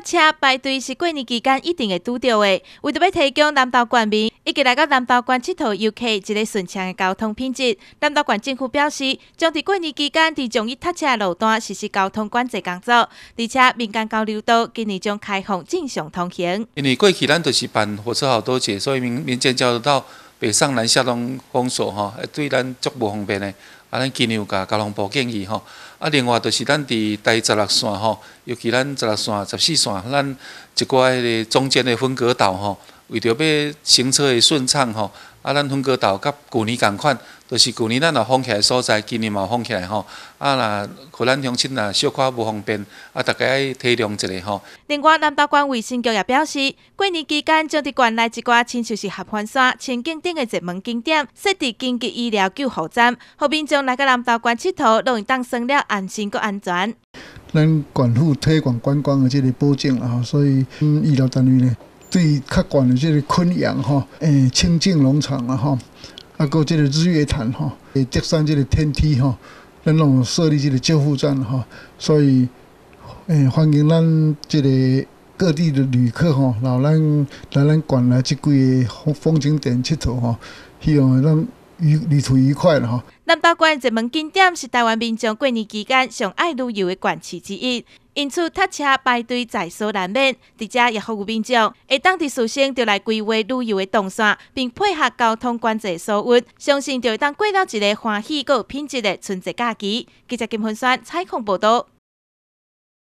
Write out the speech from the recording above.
车排队是过年期间一定会堵到的。为着要提供南岛县民以及来到南岛县佚佗游客一个顺畅的交通品质，南岛县政府表示，将伫过年期间在重要堵车路段实施交通管制工作，而且民间交流道今年将开放正常通行。因为过去咱都是办火车好多节，所以民民间交流道。北上南下拢封锁吼，会对咱足无方便的。啊，咱金牛甲交通部建议吼。啊，另外就是咱伫第十六线吼，尤其咱十六线、十四线，咱一寡迄个中间的分隔岛吼。为着要行车的顺畅吼，啊，咱分哥岛甲旧年共款，就是旧年咱也封起来所在，今年嘛封起来吼。啊，若互咱乡亲啊，小可无方便，啊，大家体谅一下吼。另外，南道观卫生局也表示，过年期间将伫县内一寡亲像是合欢山、千景顶的热门景点，设置紧急医疗救护站，后便将来个南道观佚佗，拢会当省了安心佮安全。咱管护推广观光的这个保证啊，所以医疗单位呢？对，较悬的就是昆阳哈，诶，清净农场了哈，啊，个即个日月潭哈，诶，德山即个天梯哈，咱拢设立即个救护站哈，所以，诶，欢迎咱即个各地的旅客吼，来咱来咱管来即几个风风景点佚佗吼，希望咱。旅旅途愉快了哈。南岛关热门景点是台湾民众过年期间最爱旅游的馆址之一，因此搭车排队在所难免，伫遮也毫无民众，会当伫事先就来规划旅游的动线，并配合交通管制所运，相信就会当过了一个欢喜又有品质的春节假期。记者金凤山采访报道。